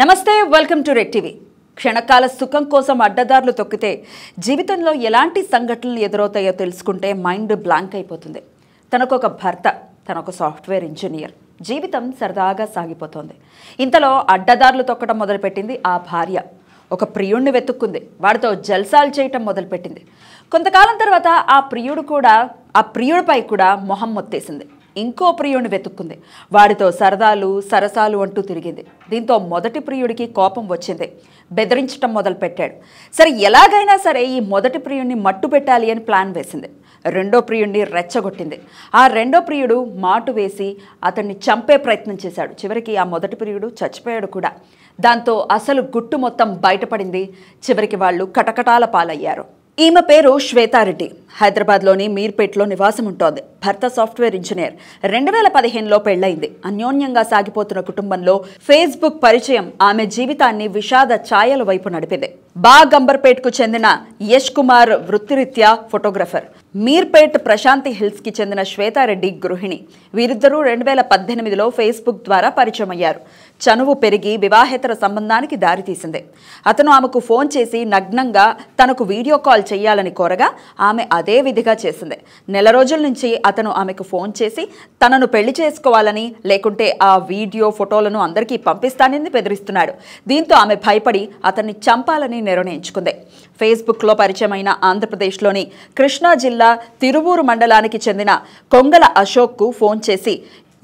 నమస్తే welcome to red TV క్షణకాల సుఖం కోసం అడ్డదారులు తొక్కితే జీవితంలో ఎలాంటి సంఘటనలు ఎదురవుతాయో తెలుసుకుంటే మైండ్ బ్లాంక్ అయిపోతుంది తనకొక భర్త తనొక సాఫ్ట్వేర్ ఇంజనీర్ జీవితం సరదాగా సాగిపోతోంది ఇంతలో అడ్డదారులు తొక్కడం మొదలుపెట్టింది ఆ భార్య ఒక ప్రియుణ్ణి వెతుక్కుంది వాడితో జల్సాలు చేయటం మొదలుపెట్టింది కొంతకాలం తర్వాత ఆ ప్రియుడు కూడా ఆ ప్రియుడిపై కూడా మొహం మొత్తేసింది ఇంకో ప్రియుడిని వెతుక్కుంది వాడితో సరదాలు సరసాలు అంటూ తిరిగింది దీంతో మొదటి ప్రియుడికి కోపం వచ్చింది బెదిరించటం మొదలుపెట్టాడు సరే ఎలాగైనా సరే ఈ మొదటి ప్రియుడిని మట్టు పెట్టాలి అని ప్లాన్ వేసింది రెండో ప్రియుడిని రెచ్చగొట్టింది ఆ రెండో ప్రియుడు మాటు వేసి అతన్ని చంపే ప్రయత్నం చేశాడు చివరికి ఆ మొదటి ప్రియుడు చచ్చిపోయాడు కూడా దాంతో అసలు గుట్టు మొత్తం బయటపడింది చివరికి వాళ్ళు కటకటాల పాలయ్యారు ఈమె పేరు శ్వేతారెడ్డి హైదరాబాద్లోని మీర్పేట్లో నివాసం ఉంటోంది భర్త సాఫ్ట్వేర్ ఇంజనీర్ రెండు వేల పదిహేనులో పెళ్లైంది అన్యోన్యంగా సాగిపోతున్న కుటుంబంలో ఫేస్బుక్ పరిచయం ఆమె జీవితాన్ని విషాద ఛాయల వైపు నడిపింది బా కు చెందిన యష్ కుమార్ వృత్తిరీత్యా ఫోటోగ్రఫర్ మీర్పేట్ ప్రశాంతి హిల్స్కి చెందిన శ్వేతారెడ్డి గృహిణి వీరిద్దరూ రెండు వేల పద్దెనిమిదిలో ఫేస్బుక్ ద్వారా పరిచయం అయ్యారు చనువు పెరిగి వివాహేతర సంబంధానికి దారితీసింది అతను ఆమెకు ఫోన్ చేసి నగ్నంగా తనకు వీడియో కాల్ చేయాలని కోరగా ఆమె అదే విధిగా చేసింది నెల రోజుల నుంచి అతను ఆమెకు ఫోన్ చేసి తనను పెళ్లి చేసుకోవాలని లేకుంటే ఆ వీడియో ఫోటోలను అందరికీ పంపిస్తానని బెదిరిస్తున్నాడు దీంతో ఆమె భయపడి అతన్ని చంపాలని నిర్ణయించుకుంది ఫేస్బుక్లో పరిచయమైన ఆంధ్రప్రదేశ్లోని కృష్ణా జిల్లా తిరువూరు మండలానికి చెందిన కొంగల అశోక్కు ఫోన్ చేసి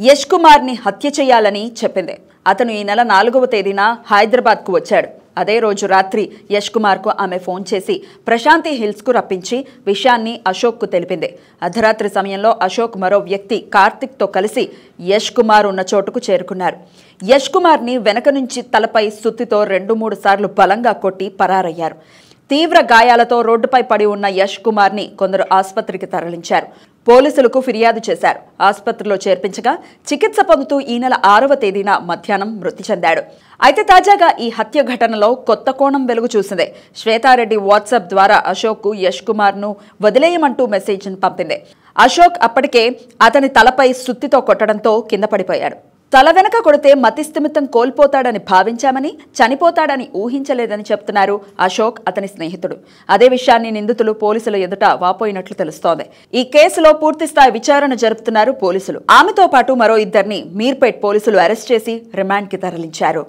యష్ కుమార్ని హత్య చేయాలని చెప్పింది అతను ఈ నెల నాలుగవ తేదీన హైదరాబాద్కు వచ్చాడు అదే రోజు రాత్రి యష్ కుమార్కు ఆమె ఫోన్ చేసి ప్రశాంతి హిల్స్కు రప్పించి విషయాన్ని అశోక్కు తెలిపింది అర్ధరాత్రి సమయంలో అశోక్ మరో వ్యక్తి కార్తిక్తో కలిసి యశ్ కుమార్ ఉన్న చోటుకు చేరుకున్నారు యష్ కుమార్ని వెనక నుంచి తలపై సుత్తితో రెండు మూడు సార్లు బలంగా కొట్టి పరారయ్యారు తీవ్ర గాయాలతో రోడ్డుపై పడి ఉన్న యష్ కుమార్ని కొందరు ఆసుపత్రికి తరలించారు పోలీసులకు ఫిర్యాదు చేశారు ఆసుపత్రిలో చేర్పించగా చికిత్స పొందుతూ ఈ నెల ఆరవ తేదీన మధ్యాహ్నం మృతి చెందాడు అయితే తాజాగా ఈ హత్య ఘటనలో కొత్త కోణం వెలుగు చూసింది శ్వేతారెడ్డి వాట్సాప్ ద్వారా అశోక్ కు యష్ ను వదిలేయమంటూ మెసేజ్ పంపింది అశోక్ అప్పటికే అతని తలపై సుత్తితో కొట్టడంతో కింద పడిపోయాడు తల వెనక కొడితే మతిస్థిమితం కోల్పోతాడని భావించామని చనిపోతాడని ఊహించలేదని చెప్తున్నారు అశోక్ అతని స్నేహితుడు అదే విషయాన్ని నిందితులు పోలీసుల ఎదుట వాపోయినట్లు తెలుస్తోంది ఈ కేసులో పూర్తిస్థాయి విచారణ జరుపుతున్నారు పోలీసులు ఆమెతో పాటు మరో ఇద్దరిని మీర్పేట్ పోలీసులు అరెస్ట్ చేసి రిమాండ్కి తరలించారు